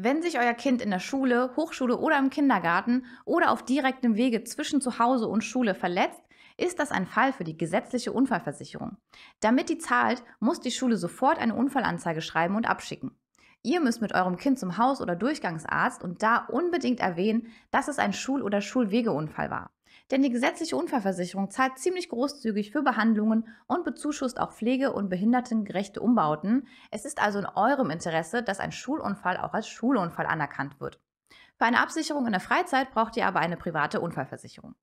Wenn sich euer Kind in der Schule, Hochschule oder im Kindergarten oder auf direktem Wege zwischen Zuhause und Schule verletzt, ist das ein Fall für die gesetzliche Unfallversicherung. Damit die zahlt, muss die Schule sofort eine Unfallanzeige schreiben und abschicken. Ihr müsst mit eurem Kind zum Haus- oder Durchgangsarzt und da unbedingt erwähnen, dass es ein Schul- oder Schulwegeunfall war. Denn die gesetzliche Unfallversicherung zahlt ziemlich großzügig für Behandlungen und bezuschusst auch Pflege- und behindertengerechte Umbauten. Es ist also in eurem Interesse, dass ein Schulunfall auch als Schulunfall anerkannt wird. Für eine Absicherung in der Freizeit braucht ihr aber eine private Unfallversicherung.